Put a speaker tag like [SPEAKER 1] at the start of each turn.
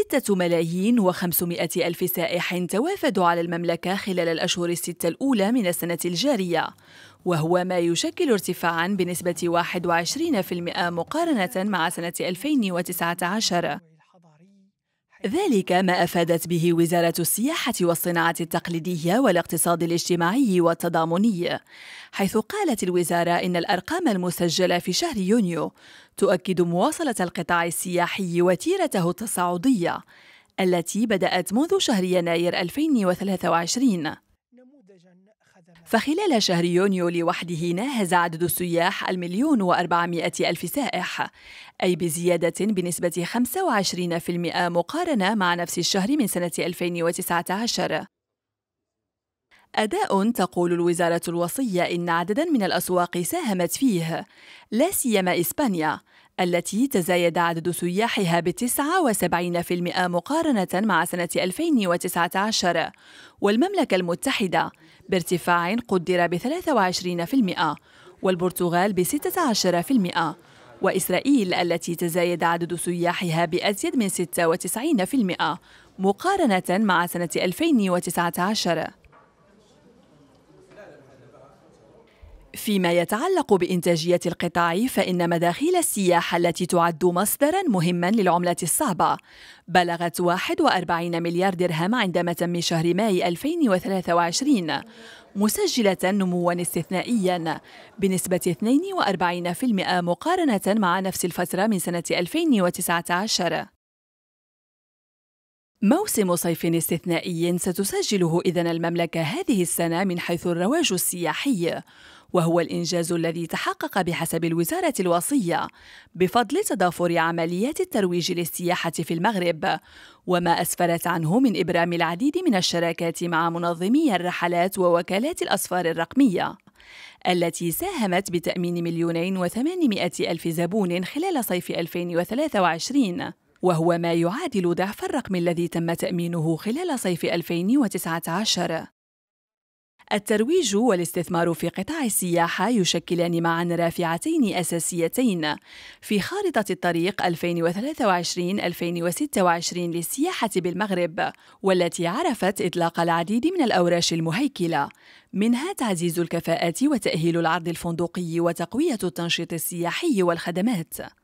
[SPEAKER 1] ستة ملايين وخمسمائة ألف سائح توافدوا على المملكة خلال الأشهر الستة الأولى من السنة الجارية وهو ما يشكل ارتفاعا بنسبة 21% مقارنة مع سنة 2019 ذلك ما أفادت به وزارة السياحة والصناعة التقليدية والاقتصاد الاجتماعي والتضامني، حيث قالت الوزارة إن الأرقام المسجلة في شهر يونيو تؤكد مواصلة القطاع السياحي وتيرته التصاعدية التي بدأت منذ شهر يناير 2023 فخلال شهر يونيو لوحده ناهز عدد السياح المليون وأربعمائة ألف سائح أي بزيادة بنسبة 25% مقارنة مع نفس الشهر من سنة 2019 أداء تقول الوزارة الوصية إن عددا من الأسواق ساهمت فيه لا سيما إسبانيا التي تزايد عدد سياحها ب 79% مقارنة مع سنة 2019 والمملكة المتحدة بارتفاع قدر ب 23% والبرتغال ب 16% وإسرائيل التي تزايد عدد سياحها بأزيد من 96% مقارنة مع سنة 2019 فيما يتعلق بإنتاجية القطاع فإن مداخيل السياحة التي تعد مصدرا مهما للعملة الصعبة بلغت 41 مليار درهم عندما تم شهر ماي 2023 مسجلة نموا استثنائيا بنسبة 42% مقارنة مع نفس الفترة من سنة 2019 موسم صيف استثنائي ستسجله إذا المملكة هذه السنة من حيث الرواج السياحي وهو الإنجاز الذي تحقق بحسب الوزارة الوصية بفضل تضافر عمليات الترويج للسياحة في المغرب وما أسفرت عنه من إبرام العديد من الشراكات مع منظمي الرحلات ووكالات الأسفار الرقمية التي ساهمت بتأمين مليونين وثمانمائة ألف زبون خلال صيف 2023 وهو ما يعادل ضعف الرقم الذي تم تأمينه خلال صيف 2019 الترويج والاستثمار في قطاع السياحة يشكلان معا رافعتين أساسيتين في خارطة الطريق 2023-2026 للسياحة بالمغرب والتي عرفت إطلاق العديد من الأوراش المهيكلة منها تعزيز الكفاءات وتأهيل العرض الفندقي وتقوية التنشيط السياحي والخدمات